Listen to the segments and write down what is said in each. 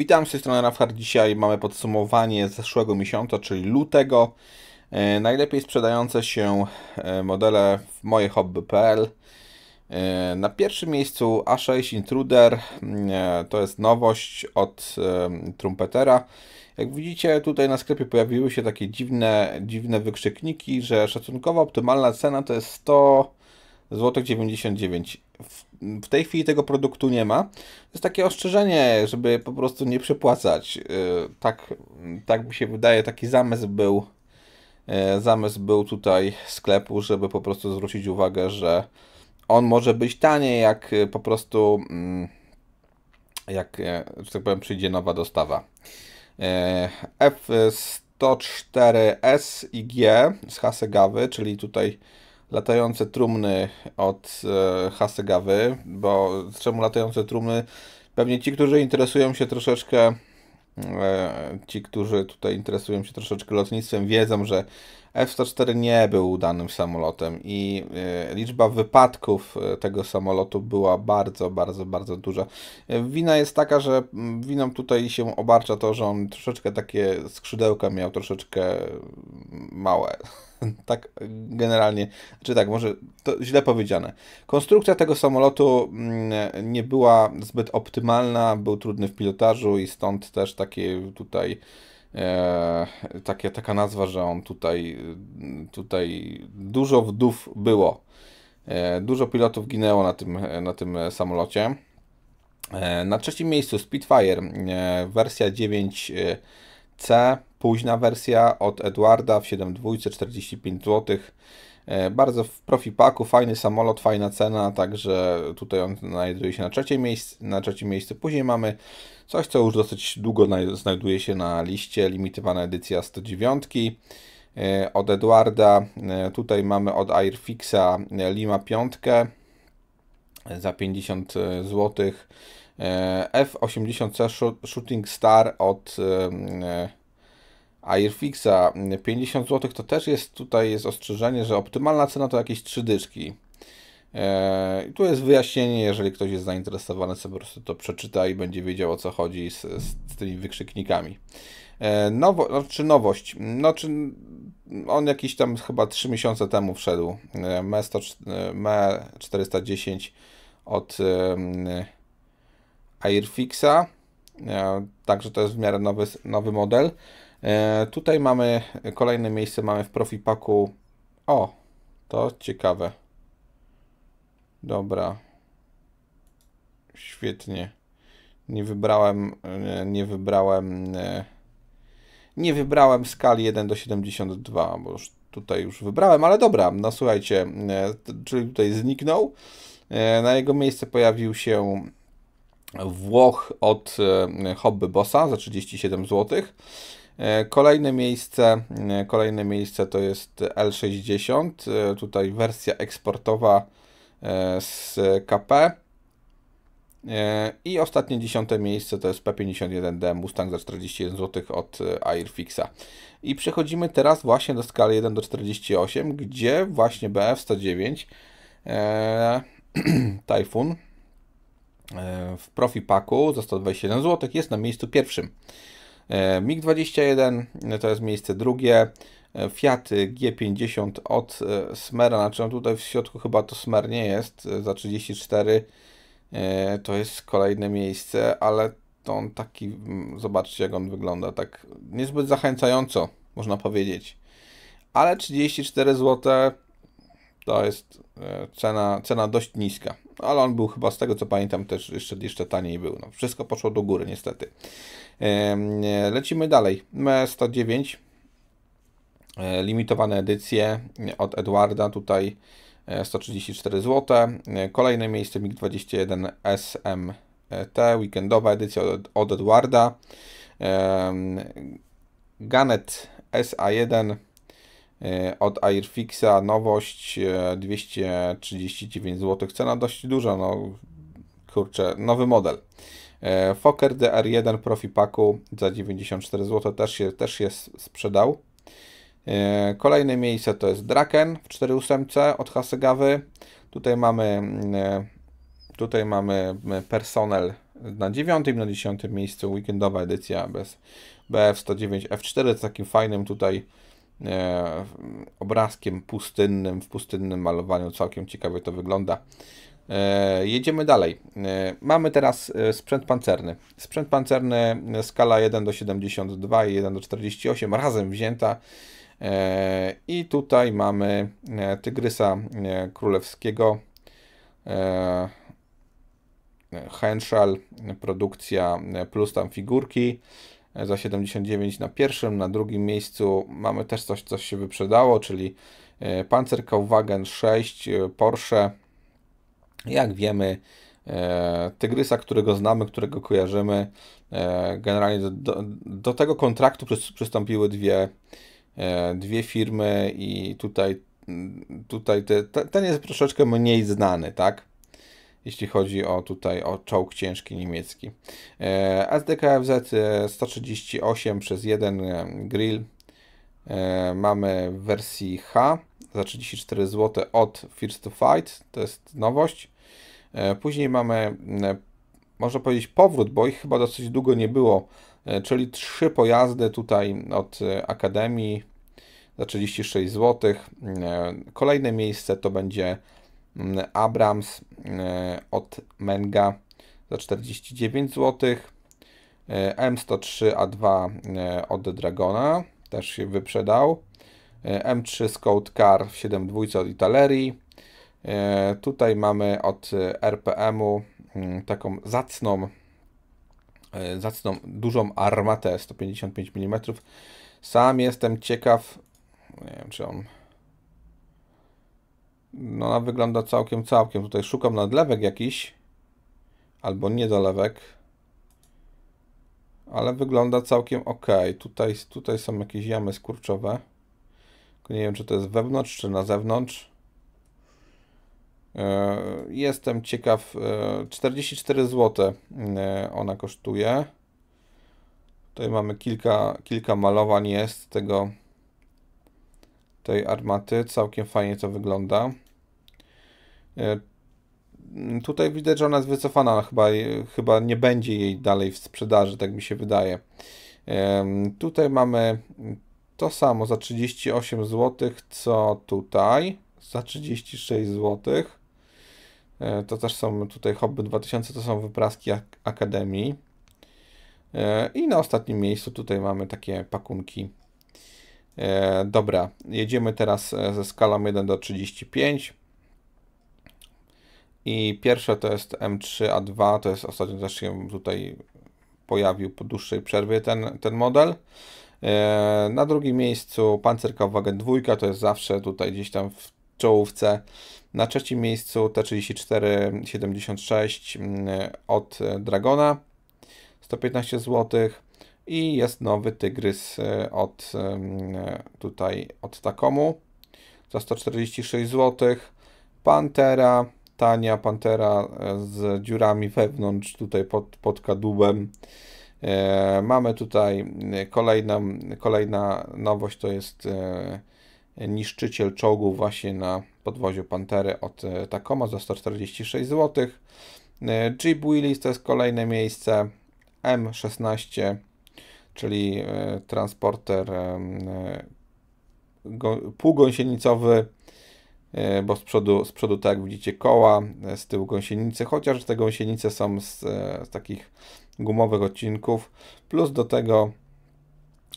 Witam, z tej strony Rafhard. Dzisiaj mamy podsumowanie zeszłego miesiąca, czyli lutego. E, najlepiej sprzedające się e, modele w moje hobby.pl. E, na pierwszym miejscu A6 Intruder, to jest nowość od trumpetera. Jak widzicie, tutaj na sklepie pojawiły się takie dziwne, dziwne wykrzykniki, że szacunkowa optymalna cena to jest 100 ,99 zł 99 w tej chwili tego produktu nie ma. To jest takie ostrzeżenie, żeby po prostu nie przepłacać. Y, tak, tak mi się wydaje, taki zamysł był. Y, zamysł był tutaj sklepu, żeby po prostu zwrócić uwagę, że on może być taniej, jak y, po prostu mm, jak, że tak powiem, przyjdzie nowa dostawa. F104S i G z Hasegawy, czyli tutaj latające trumny od e, Hasegawy, bo czemu latające trumny? Pewnie ci, którzy interesują się troszeczkę, e, ci, którzy tutaj interesują się troszeczkę lotnictwem, wiedzą, że F-104 nie był udanym samolotem i e, liczba wypadków e, tego samolotu była bardzo, bardzo, bardzo duża. E, wina jest taka, że mm, winą tutaj się obarcza to, że on troszeczkę takie skrzydełka miał troszeczkę mm, małe. Tak generalnie, czy tak, może to źle powiedziane. Konstrukcja tego samolotu mm, nie była zbyt optymalna, był trudny w pilotażu i stąd też takie tutaj E, takie, taka nazwa, że on tutaj, tutaj dużo wdów było. E, dużo pilotów ginęło na tym, na tym samolocie. E, na trzecim miejscu Spitfire, wersja 9C, późna wersja od Edwarda w 7,245 zł. E, bardzo w profipaku, fajny samolot, fajna cena, także tutaj on znajduje się na trzecim miejscu. Na trzecim miejscu. Później mamy coś, co już dosyć długo znajduje się na liście, limitowana edycja 109 e, od Eduarda. E, tutaj mamy od Airfixa Lima 5 za 50 zł. F80C Shooting Star od Airfixa 50 mm, zł to też jest tutaj jest ostrzeżenie, że optymalna cena to jakieś 3 dyszki. E, tu jest wyjaśnienie, jeżeli ktoś jest zainteresowany, sobie po prostu to przeczyta i będzie wiedział o co chodzi z, z tymi wykrzyknikami. E, nowo, no, czy nowość? No, czy on jakiś tam chyba 3 miesiące temu wszedł. E, ME, 100, ME 410 od Airfixa. Także to jest w miarę nowy, nowy model. E, tutaj mamy kolejne miejsce, mamy w profipaku. O, to ciekawe. Dobra. Świetnie. Nie wybrałem, nie wybrałem, e, nie wybrałem skali 1 do 72, bo już tutaj już wybrałem, ale dobra, no słuchajcie, e, czyli tutaj zniknął. Na jego miejsce pojawił się Włoch od Hobby Bossa za 37 złotych. E, kolejne miejsce, e, kolejne miejsce to jest L60, e, tutaj wersja eksportowa z KP. I ostatnie dziesiąte miejsce to jest P51D Mustang za 41 zł od Airfixa. I przechodzimy teraz właśnie do skali 1 do 48, gdzie właśnie BF109 e, Typhoon e, w Profi Paku za 127 zł jest na miejscu pierwszym. E, MiG-21 e, to jest miejsce drugie. E, Fiat G50 od Smera, znaczy on no tutaj w środku chyba to Smer nie jest, za 34 to jest kolejne miejsce, ale to on taki, mm, zobaczcie jak on wygląda, tak niezbyt zachęcająco, można powiedzieć. Ale 34 zł to jest cena, cena dość niska, ale on był chyba z tego co pamiętam też jeszcze, jeszcze taniej był. No, wszystko poszło do góry niestety. Lecimy dalej. m 109 e, limitowane edycje od Edwarda tutaj 134 e, zł. E, kolejne miejsce MiG-21 SMT, weekendowa edycja od, od Edwarda. Gannet SA1 E, od Airfixa nowość 239 e, zł, cena dość duża, no kurczę, nowy model. E, Fokker DR1 Profi Paku za 94 zł też się, też się sprzedał. Kolejne miejsce to jest Draken w 4.8 od Hasegawy. Tutaj mamy, mm, tutaj mamy mm, personel na 9 na 10 miejscu, weekendowa edycja bez BF109 F4 z takim fajnym tutaj E, obrazkiem pustynnym, w pustynnym malowaniu. Całkiem ciekawie to wygląda. E, jedziemy dalej. E, mamy teraz sprzęt pancerny. Sprzęt pancerny skala 1 do 72 i 1 do 48 razem wzięta. I tutaj mamy tygrysa królewskiego. Henschel, produkcja plus tam figurki za 79 na pierwszym, na drugim miejscu mamy też coś, co się wyprzedało, czyli e, Panzer Kauwagen 6, e, Porsche, jak wiemy, e, Tygrysa, którego znamy, którego kojarzymy. Generalnie do, do, do tego kontraktu przystąpiły dwie, dwie firmy i tutaj, tutaj te, ten jest troszeczkę mniej znany, tak? jeśli chodzi o tutaj o czołg ciężki niemiecki. E, SDKFZ 138 e, przez 1 e, grill mamy w wersji H za 34 zł od First to Fight, to jest nowość. Później mamy, można powiedzieć, powrót, bo ich chyba dosyć długo nie było, czyli trzy pojazdy tutaj od Akademii za 36 zł. Kolejne miejsce to będzie Abrams e, od Menga za 49 zł. M103 A2 od Dragona też się wyprzedał. E, M3 Scout Car w 7.2 od Italerii. E, tutaj mamy od RPM-u mm, taką zacną, zacną, dużą armatę 155 mm. Sam jestem ciekaw, nie wiem czy on no ona wygląda całkiem, całkiem. Tutaj szukam nadlewek jakiś. Albo niedolewek. Ale wygląda całkiem ok. Tutaj, tutaj są jakieś jamy skurczowe. nie wiem, czy to jest wewnątrz, czy na zewnątrz. E, jestem ciekaw. 44 e, zł e, ona kosztuje. Tutaj mamy kilka, kilka malowań jest tego tej armaty. Całkiem fajnie to wygląda. E, tutaj widać, że ona jest wycofana, chyba, chyba nie będzie jej dalej w sprzedaży, tak mi się wydaje. E, tutaj mamy to samo za 38 zł, co tutaj za 36 zł. E, to też są tutaj Hobby 2000, to są wypraski Akademii. I na ostatnim miejscu tutaj mamy takie pakunki E, dobra, jedziemy teraz e, ze skalą 1 do 35. I pierwsze to jest M3A2, to jest ostatnio też się tutaj pojawił po dłuższej przerwie ten, ten model. E, na drugim miejscu pancerka Kawagen 2, to jest zawsze tutaj gdzieś tam w czołówce. Na trzecim miejscu T3476 mm, od Dragona 115 zł i jest nowy Tygrys e, od e, tutaj od Takomu za 146 zł. Pantera, tania Pantera e, z dziurami wewnątrz tutaj pod, pod kadłubem. Mamy tutaj kolejna, kolejna nowość, to jest niszczyciel czołgu właśnie na podwoziu Pantery od Takoma za 146 zł. Jeep Willis to jest kolejne miejsce. M16 czyli e, transporter e, e, półgąsienicowy, bo z przodu, z przodu, tak jak widzicie, koła, z tyłu gąsienice, chociaż te gąsienice są z, z takich gumowych odcinków, plus do tego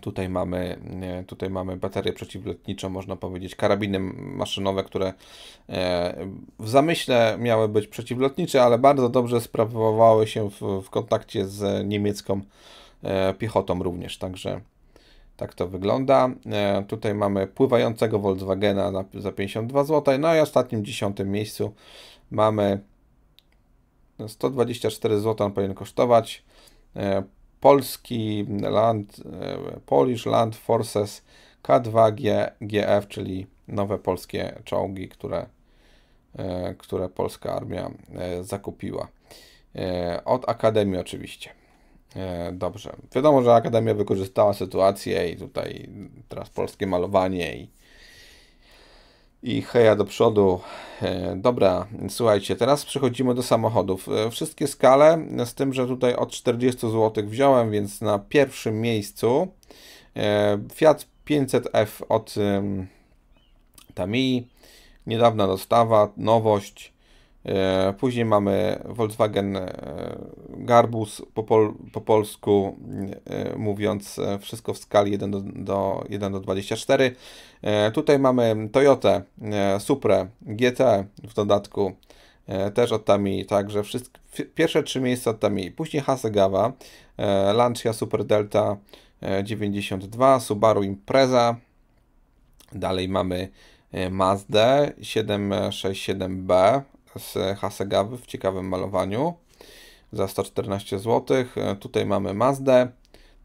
Tutaj mamy, tutaj mamy baterię przeciwlotniczą, można powiedzieć, karabiny maszynowe, które w zamyśle miały być przeciwlotnicze, ale bardzo dobrze sprawowały się w, w kontakcie z niemiecką E, piechotą również, także tak to wygląda. E, tutaj mamy pływającego Volkswagena za 52 zł. No i ostatnim dziesiątym miejscu mamy 124 no, zł on powinien kosztować. E, polski Land, Polish Land Forces K2GF, czyli nowe polskie czołgi, które, które polska armia zakupiła. Od Akademii oczywiście. E, dobrze. Wiadomo, że Akademia wykorzystała sytuację i tutaj teraz polskie malowanie i, i heja do przodu. E, dobra, słuchajcie, teraz przechodzimy do samochodów. E, wszystkie skale, z tym, że tutaj od 40 zł wziąłem, więc na pierwszym miejscu Fiat 500F od Tamii. Niedawna dostawa, nowość. E, później mamy Volkswagen e, Garbus po, pol, po polsku e, mówiąc wszystko w skali 1 do, do, 1 do 24. Tutaj mamy Toyotę Supra GT w dodatku też od Tami, także wszystkie, pierwsze trzy miejsca od Tami. Później Hasegawa, Lancia Super Delta 92, Subaru Impreza. Dalej mamy Mazdę 767B z Hasegawy e w ciekawym malowaniu za 114 zł. E, tutaj mamy Mazdę,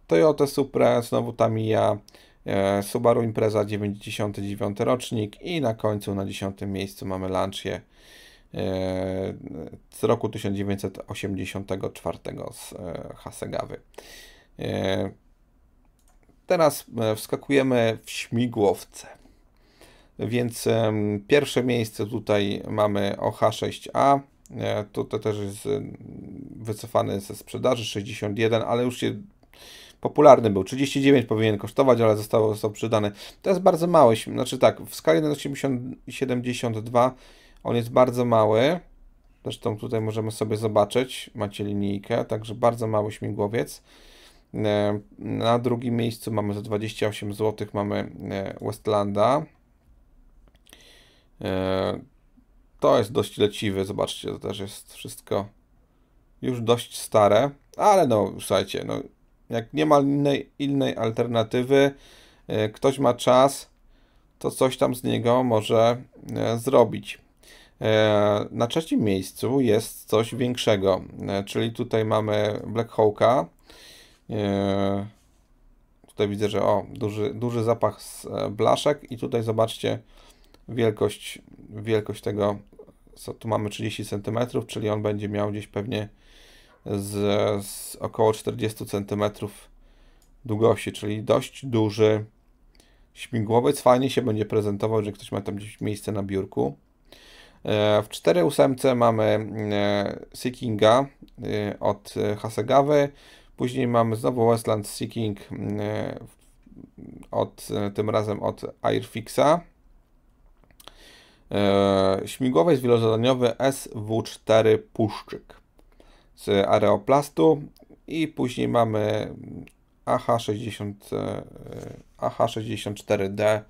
Toyota Supra, znowu Tamiya, e, Subaru Impreza 99 rocznik i na końcu na 10 miejscu mamy Lancię z roku 1984 z Hasegawy. Teraz wskakujemy w śmigłowce. Więc pierwsze miejsce tutaj mamy OH6A. E, to, to też jest wycofany ze sprzedaży 61, ale już się popularny był. 39 powinien kosztować, ale zostało, został przydany. To jest bardzo mały, znaczy tak, w skali 1,72 on jest bardzo mały. Zresztą tutaj możemy sobie zobaczyć, macie linijkę, także bardzo mały śmigłowiec. E, na drugim miejscu mamy za 28 zł mamy e, Westlanda. E, to jest dość leciwy, zobaczcie, to też jest wszystko już dość stare, ale no, słuchajcie, no, jak nie ma innej, innej alternatywy, e, ktoś ma czas, to coś tam z niego może e, zrobić. Na trzecim miejscu jest coś większego, czyli tutaj mamy Black Hawka. Tutaj widzę, że o, duży, duży zapach z blaszek i tutaj zobaczcie, wielkość, wielkość tego, co tu mamy 30 cm, czyli on będzie miał gdzieś pewnie z, z około 40 cm długości, czyli dość duży śmigłowiec. Fajnie się będzie prezentował, że ktoś ma tam gdzieś miejsce na biurku. E, w 4.8 mamy e, Seekinga e, od Hasegawy, później mamy znowu Westland Seeking od, tym razem od Airfixa E, śmigłowiec wielozadaniowy SW-4 Puszczyk z Areoplastu i później mamy AH-60, e, AH-64D,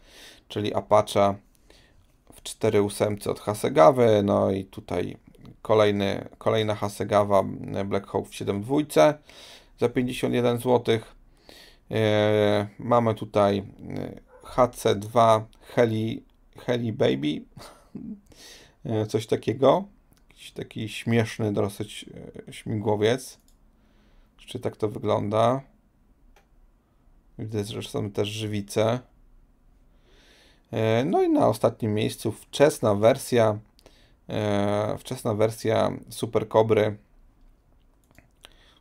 czyli Apache w 4.8 od Hasegawy, no i tutaj kolejny, kolejna Hasegawa e, Black Hawk w 7.2 za 51 zł. E, mamy tutaj HC2 Heli Heli Baby, e, coś takiego. Jakiś taki śmieszny dosyć e, śmigłowiec. Czy tak to wygląda? Widzę zresztą też żywice. E, no i na ostatnim miejscu wczesna wersja wczesna wersja Super Kobry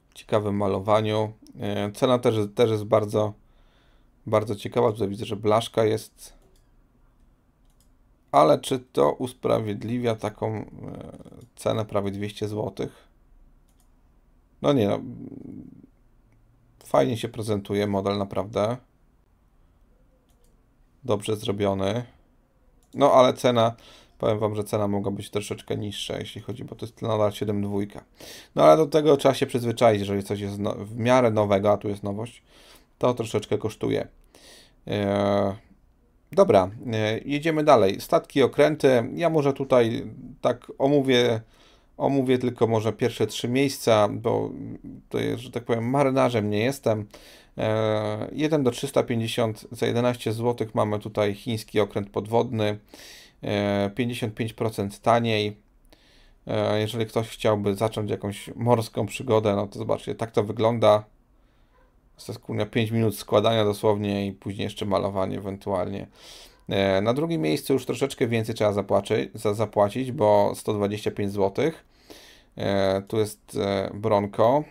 w ciekawym malowaniu. Cena też, też jest bardzo bardzo ciekawa. Tutaj widzę, że blaszka jest ale czy to usprawiedliwia taką e, cenę prawie 200 zł? No nie, no. fajnie się prezentuje model naprawdę. Dobrze zrobiony. No ale cena, powiem Wam, że cena mogła być troszeczkę niższa, jeśli chodzi, bo to jest nadal 7.2. No ale do tego trzeba się przyzwyczaić, jeżeli coś jest no, w miarę nowego, a tu jest nowość, to troszeczkę kosztuje. Eee Dobra, e, jedziemy dalej. Statki, okręty. Ja może tutaj tak omówię, omówię tylko może pierwsze trzy miejsca, bo to jest, że tak powiem, marynarzem nie jestem. 1 e, do 350 za 11 zł mamy tutaj chiński okręt podwodny. 55% e, taniej. Jeżeli ktoś chciałby zacząć jakąś morską przygodę, no to zobaczcie, tak to wygląda kurnia 5 minut składania dosłownie i później jeszcze malowanie ewentualnie. E, na drugim miejscu już troszeczkę więcej trzeba zapłacić za, zapłacić, bo 125 zł. E, tu jest e, Bronko.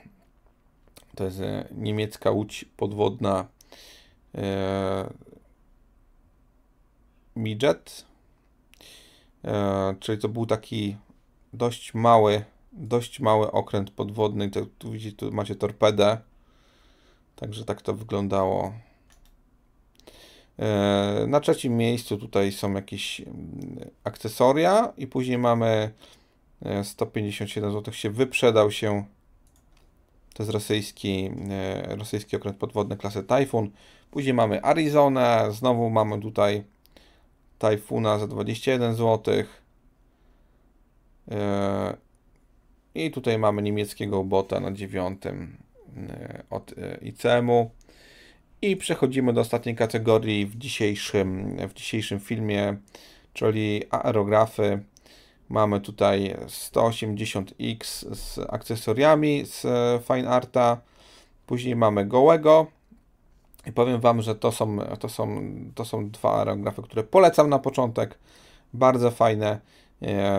To jest niemiecka łódź podwodna Midget. Czyli to był taki dość mały, dość mały okręt podwodny. Tu, tu widzicie, tu macie torpedę Także tak to wyglądało. E, na trzecim miejscu tutaj są jakieś mm, akcesoria i później mamy 157 e, zł się wyprzedał się to jest rosyjski, e, rosyjski okręt podwodny klasy Tajfun. Później mamy Arizonę, znowu mamy tutaj Tajfuna za 21 zł. I tutaj mamy niemieckiego bota na dziewiątym. E, od e, ICM-u. I przechodzimy do ostatniej kategorii w dzisiejszym, w dzisiejszym filmie, czyli aerografy. Mamy tutaj 180X z akcesoriami z e, Fine Arta. Później mamy gołego. I powiem Wam, że to są, to są, to są dwa aerografy, które polecam na początek. Bardzo fajne.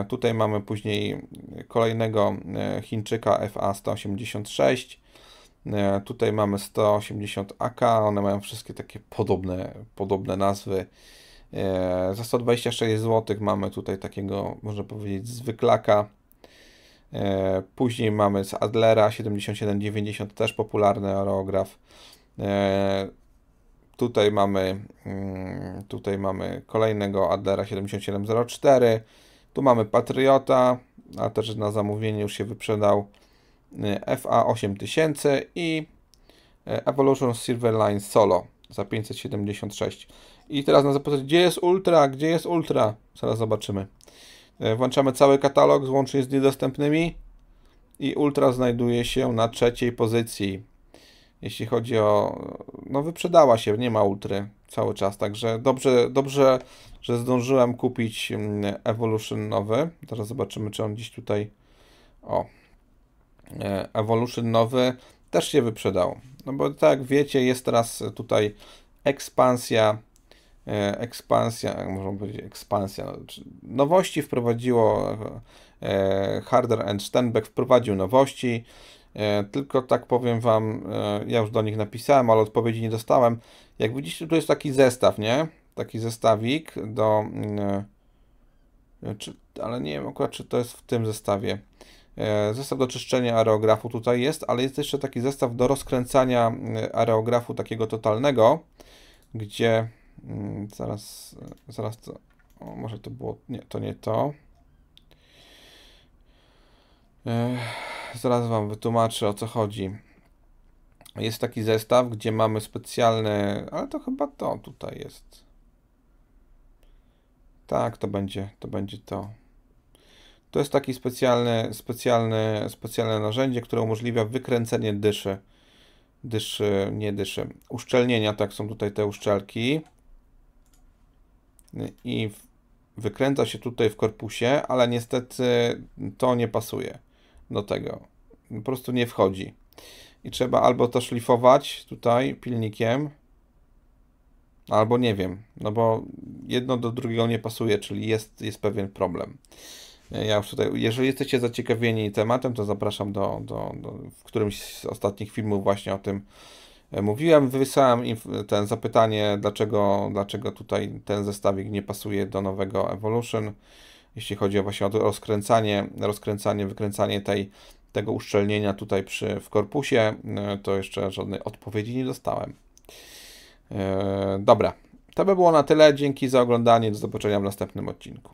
Tutaj mamy później kolejnego Chińczyka FA186. E, tutaj mamy 180 AK, one mają wszystkie takie podobne, podobne nazwy. E, za 126 zł mamy tutaj takiego, można powiedzieć, zwyklaka. E, później mamy z Adlera 77,90, też popularny aerograf. Tutaj mamy, mm, tutaj mamy kolejnego Adlera 7704. Tu mamy Patriota, a też na zamówienie już się wyprzedał. E, FA8000 i e, Evolution Silverline Solo za 576. I teraz na zapytać, gdzie jest Ultra? Gdzie jest Ultra? Zaraz zobaczymy. E, włączamy cały katalog, łącznie z niedostępnymi. I Ultra znajduje się na trzeciej pozycji. Jeśli chodzi o... No wyprzedała się, nie ma Ultry cały czas, także dobrze, dobrze że zdążyłem kupić mm, Evolution nowy. Teraz zobaczymy, czy on dziś tutaj... O, E, Evolution nowy też się wyprzedał. No bo tak wiecie, jest teraz tutaj ekspansja, e, ekspansja, można powiedzieć ekspansja, no, nowości wprowadziło e, Harder and wprowadził nowości, tylko tak powiem Wam, ja już do nich napisałem, ale odpowiedzi nie dostałem. Jak widzicie, tu jest taki zestaw, nie? Taki zestawik do... Mm, czy, ale nie wiem akurat, czy to jest w tym zestawie. E, zestaw do czyszczenia aerografu tutaj jest, ale jest jeszcze taki zestaw do rozkręcania e, aerografu takiego totalnego, gdzie mm, zaraz, e, zaraz to, o, może to było, nie, to nie to. Zaraz Wam wytłumaczę o co chodzi. Jest taki zestaw, gdzie mamy specjalny, ale to chyba to tutaj jest. Tak, to będzie, to będzie to. To jest takie specjalne, specjalne, specjalne narzędzie, które umożliwia wykręcenie dyszy. Dyszy, nie dyszy. Uszczelnienia, tak są tutaj te uszczelki. I wykręca się tutaj w korpusie, ale niestety to nie pasuje do tego. Po prostu nie wchodzi. I trzeba albo to szlifować tutaj pilnikiem, albo nie wiem, no bo jedno do drugiego nie pasuje, czyli jest, jest pewien problem. Ja już tutaj, jeżeli jesteście zaciekawieni tematem, to zapraszam do, do, do w którymś z ostatnich filmów właśnie o tym e, mówiłem. Wysłałem ten zapytanie, dlaczego, dlaczego tutaj ten zestawik nie pasuje do nowego Evolution, jeśli chodzi właśnie o rozkręcanie, rozkręcanie, wykręcanie tej, tego uszczelnienia tutaj przy, w korpusie, e, to jeszcze żadnej odpowiedzi nie dostałem. E, dobra, to by było na tyle. Dzięki za oglądanie. Do zobaczenia w następnym odcinku.